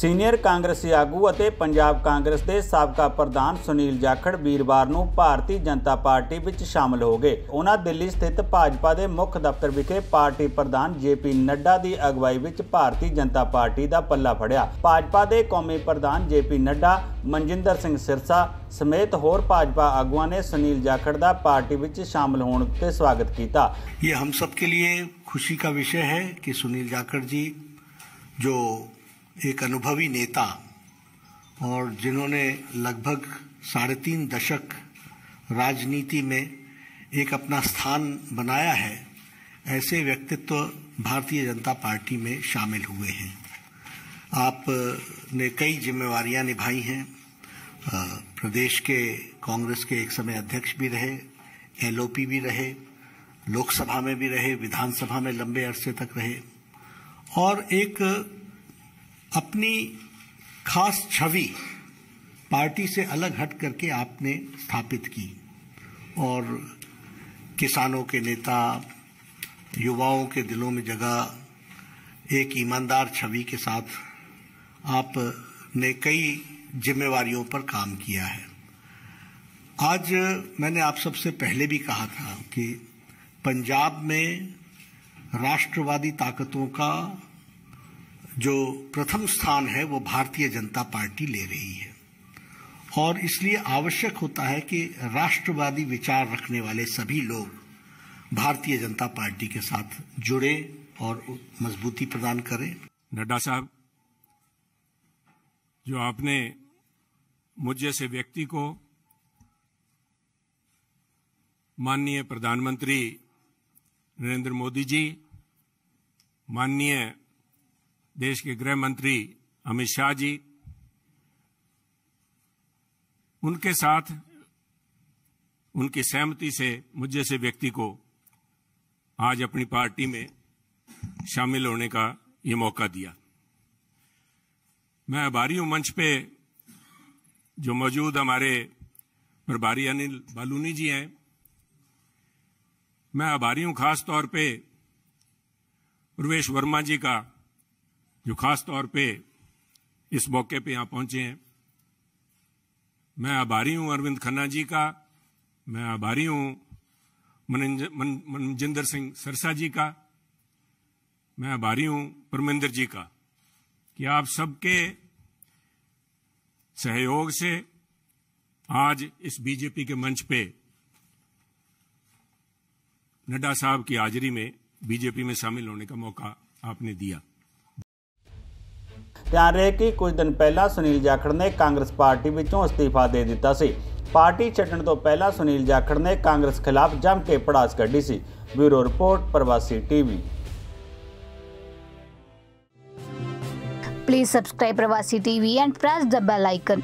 senior ਕਾਂਗਰਸੀ ਆਗੂ ਅਤੇ ਪੰਜਾਬ ਕਾਂਗਰਸ ਦੇ ਸਾਬਕਾ ਪ੍ਰਧਾਨ ਸੁਨੀਲ ਜਾਖੜ ਵੀਰਵਾਰ ਨੂੰ ਭਾਰਤੀ ਜਨਤਾ ਪਾਰਟੀ ਵਿੱਚ ਸ਼ਾਮਲ ਹੋ ਗਏ ਉਹਨਾਂ ਦਿੱਲੀ ਸਥਿਤ ਭਾਜਪਾ ਦੇ ਮੁੱਖ ਦਫ਼ਤਰ ਵਿਖੇ ਪਾਰਟੀ ਪ੍ਰਧਾਨ ਜੇਪੀ ਨੱਡਾ ਦੀ ਅਗਵਾਈ ਵਿੱਚ ਭਾਰਤੀ ਜਨਤਾ ਪਾਰਟੀ ਦਾ ਪੱਲਾ ਫੜਿਆ ਭਾਜਪਾ ਦੇ ਕੌਮੀ ਪ੍ਰਧਾਨ ਜੇਪੀ ਨੱਡਾ ਮਨਜਿੰਦਰ ਸਿੰਘ ਸਿਰਸਾ ਸਮੇਤ ਹੋਰ ਭਾਜਪਾ ਆਗੂਆਂ ਨੇ ਸੁਨੀਲ ਜਾਖੜ ਦਾ ਪਾਰਟੀ ਵਿੱਚ ਸ਼ਾਮਲ ਹੋਣ ਉੱਤੇ ਸਵਾਗਤ ਕੀਤਾ ਇਹ ਹਮ ਸਭ ਕੇ ਲਈ ਖੁਸ਼ੀ ਦਾ ਵਿਸ਼ੇ ਹੈ ਕਿ ਸੁਨੀਲ ਜਾਖੜ ਜੀ ਜੋ एक अनुभवी नेता और जिन्होंने लगभग साढ़े तीन दशक राजनीति में एक अपना स्थान बनाया है ऐसे व्यक्तित्व भारतीय जनता पार्टी में शामिल हुए हैं आप ने कई जिम्मेवारियां निभाई हैं प्रदेश के कांग्रेस के एक समय अध्यक्ष भी रहे एलओपी भी रहे लोकसभा में भी रहे विधानसभा में लंबे अरसे तक रहे और एक अपनी खास छवि पार्टी से अलग हट करके आपने स्थापित की और किसानों के नेता युवाओं के दिलों में जगह एक ईमानदार छवि के साथ आपने कई जिम्मेवारियों पर काम किया है आज मैंने आप सबसे पहले भी कहा था कि पंजाब में राष्ट्रवादी ताकतों का जो प्रथम स्थान है वो भारतीय जनता पार्टी ले रही है और इसलिए आवश्यक होता है कि राष्ट्रवादी विचार रखने वाले सभी लोग भारतीय जनता पार्टी के साथ जुड़े और मजबूती प्रदान करें नड्डा साहब जो आपने मुझ जैसे व्यक्ति को माननीय प्रधानमंत्री नरेंद्र मोदी जी माननीय देश के गृह मंत्री अमित शाह जी उनके साथ उनकी सहमति से मुझ जैसे व्यक्ति को आज अपनी पार्टी में शामिल होने का ये मौका दिया मैं आभारी हूं मंच पे जो मौजूद हमारे प्रभारी अनिल बालूनी जी हैं मैं आभारी हूं खास तौर पे प्रवेश वर्मा जी का जो खास तौर पे इस मौके पे यहां पहुंचे हैं मैं आभारी हूं अरविंद खन्ना जी का मैं आभारी हूं मनजिंदर सिंह सरसा जी का मैं आभारी हूं परमिंदर जी का कि आप सबके सहयोग से आज इस बीजेपी के मंच पे नड्डा साहब की हाजिरी में बीजेपी में शामिल होने का मौका आपने दिया ਧਿਆਨ ਰਹੇ ਕਿ ਕੁਝ ਦਿਨ ਪਹਿਲਾਂ ਸੁਨੀਲ ਜਾਖੜ ਨੇ ਕਾਂਗਰਸ ਪਾਰਟੀ ਵਿੱਚੋਂ ਅਸਤੀਫਾ ਦੇ ਦਿੱਤਾ ਸੀ ਪਾਰਟੀ ਛੱਡਣ ਤੋਂ ਪਹਿਲਾਂ ਸੁਨੀਲ ਜਾਖੜ ਨੇ ਕਾਂਗਰਸ ਖਿਲਾਫ ਜੰਮ ਕੇ ਪੜਾਸ ਕੱਢੀ ਸੀ bureau report Pravasi TV please subscribe Pravasi TV and press the bell icon